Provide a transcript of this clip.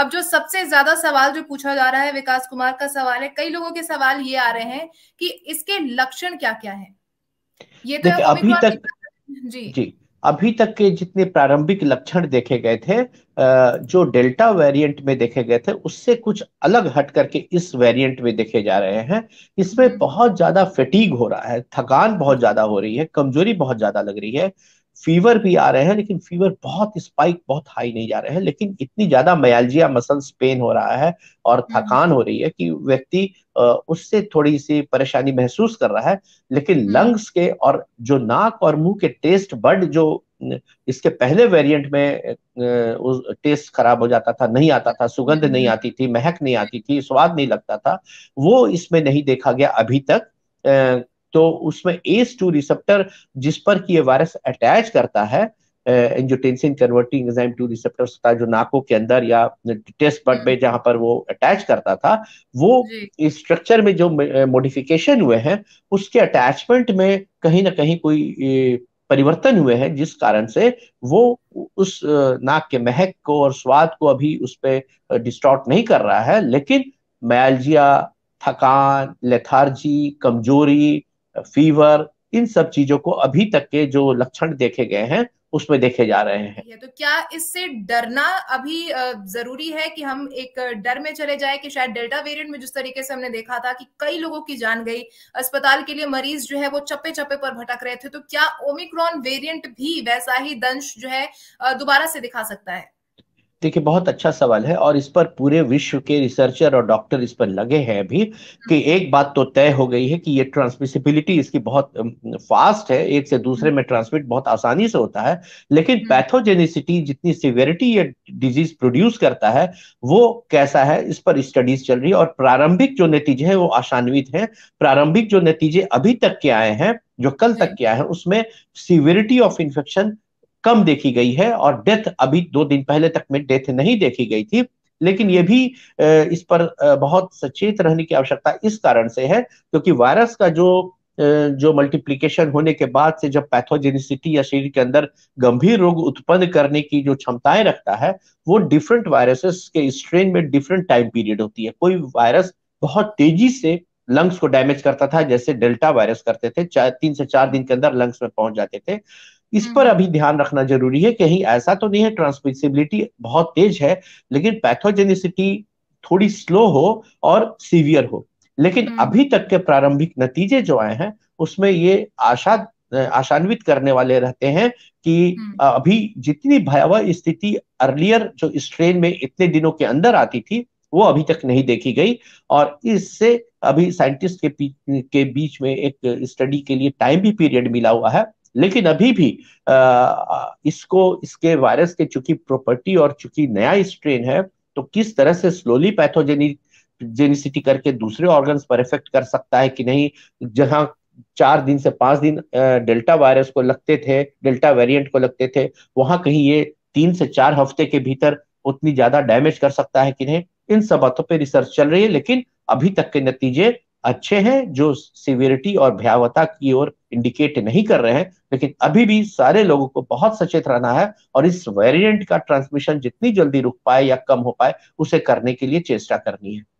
अब जो सबसे ज्यादा सवाल जो पूछा जा रहा है विकास कुमार का सवाल है कई लोगों के सवाल ये आ रहे हैं कि इसके लक्षण क्या क्या है ये तो अभी तक तो- जी जी अभी तक के जितने प्रारंभिक लक्षण देखे गए थे जो डेल्टा वेरिएंट में देखे गए थे उससे कुछ अलग हट करके इस वेरिएंट में देखे जा रहे हैं इसमें हम्म। बहुत ज्यादा फटीग हो रहा है थकान बहुत ज्यादा हो रही है कमजोरी बहुत ज्यादा लग रही है फीवर भी आ रहे हैं लेकिन फीवर बहुत स्पाइक बहुत हाई नहीं जा रहे हैं लेकिन इतनी ज्यादा मयालजिया मसल्स पेन हो रहा है और हम्म। थकान हो रही है कि व्यक्ति उससे थोड़ी सी परेशानी महसूस कर रहा है लेकिन लंग्स हम्म। के और जो नाक और मुंह के टेस्ट बर्ड जो इसके पहले वेरिएंट में उस टेस्ट खराब हो जाता था नहीं आता था सुगंध नहीं हम्म। आती थी महक नहीं आती थी स्वाद नहीं लगता था वो इसमें नहीं देखा गया अभी तक तो उसमें एस टू रिसेप्टर जिस पर कि ये वायरस अटैच करता है angiotensin converting enzyme two receptor होता है जो नाकों के अंदर या टेस्ट बड में जहां पर वो अटैच करता था वो स्ट्रक्चर में जो मॉडिफिकेशन हुए हैं उसके अटैचमेंट में कहीं ना कहीं कोई परिवर्तन हुए हैं जिस कारण से वो उस नाक के महक को और स्वाद को अभी उस पर डिस्टॉर्ट नहीं कर रहा है लेकिन मैल्जिया थकान लेथार्जी कमजोरी फीवर इन सब चीजों को अभी तक के जो लक्षण देखे गए हैं उसमें देखे जा रहे हैं तो क्या इससे डरना अभी जरूरी है कि हम एक डर में चले जाए कि शायद डेल्टा वेरिएंट में जिस तरीके से हमने देखा था कि कई लोगों की जान गई अस्पताल के लिए मरीज जो है वो चप्पे चप्पे पर भटक रहे थे तो क्या ओमिक्रॉन वेरिएंट भी वैसा ही दंश जो है दोबारा से दिखा सकता है देखिए बहुत अच्छा सवाल है और इस पर पूरे विश्व के रिसर्चर और डॉक्टर इस पर लगे हैं अभी कि हम्म। एक बात तो तय हो गई है कि ये ट्रांसमिसिबिलिटी इसकी बहुत फास्ट है एक से दूसरे हम्म। में ट्रांसमिट बहुत आसानी से होता है लेकिन पैथोजेनिसिटी हम्म। जितनी सिवियरिटी ये डिजीज प्रोड्यूस करता है वो कैसा है इस पर स्टडीज चल रही है और प्रारंभिक जो नतीजे हैं वो आशान्वित हैं प्रारंभिक जो नतीजे अभी तक के आए हैं जो कल तक के आए हैं उसमें सिवियरिटी ऑफ इन्फेक्शन कम देखी गई है और डेथ अभी दो दिन पहले तक में डेथ नहीं देखी गई थी लेकिन ये भी इस पर बहुत सचेत रहने की आवश्यकता इस कारण से है क्योंकि वायरस का जो जो मल्टीप्लीकेशन होने के बाद से जब पैथोजेनिसिटी या शरीर के अंदर गंभीर रोग उत्पन्न करने की जो क्षमताएं रखता है वो डिफरेंट वायरसेस के स्ट्रेन में डिफरेंट टाइम पीरियड होती है कोई वायरस बहुत तेजी से लंग्स को डैमेज करता था जैसे डेल्टा वायरस करते थे चार तीन से चार दिन के अंदर लंग्स में पहुंच जाते थे इस पर हम्म। अभी ध्यान रखना जरूरी है कहीं ऐसा तो नहीं है ट्रांसमिसिबिलिटी बहुत तेज है लेकिन पैथोजेनिसिटी थोड़ी स्लो हो और सीवियर हो लेकिन हम्म। अभी तक के प्रारंभिक नतीजे जो आए हैं उसमें ये आशा आशान्वित करने वाले रहते हैं कि हम्म। अभी जितनी भयावह स्थिति अर्लियर जो स्ट्रेन में इतने दिनों के अंदर आती थी वो अभी तक नहीं देखी गई और इससे अभी साइंटिस्ट के के बीच में एक स्टडी के लिए टाइम भी पीरियड मिला हुआ है लेकिन अभी भी आ, इसको इसके वायरस के चूंकि प्रॉपर्टी और चूंकि नया स्ट्रेन है तो किस तरह से स्लोली पैथोजेनिसिटी करके दूसरे ऑर्गन्स पर इफेक्ट कर सकता है कि नहीं जहां चार दिन से पांच दिन डेल्टा वायरस को लगते थे डेल्टा वेरिएंट को लगते थे वहां कहीं ये तीन से चार हफ्ते के भीतर उतनी ज्यादा डैमेज कर सकता है कि नहीं इन सब बातों पर रिसर्च चल रही है लेकिन अभी तक के नतीजे अच्छे हैं जो सिवियरिटी और भयावता की ओर इंडिकेट नहीं कर रहे हैं लेकिन अभी भी सारे लोगों को बहुत सचेत रहना है और इस वेरिएंट का ट्रांसमिशन जितनी जल्दी रुक पाए या कम हो पाए उसे करने के लिए चेष्टा करनी है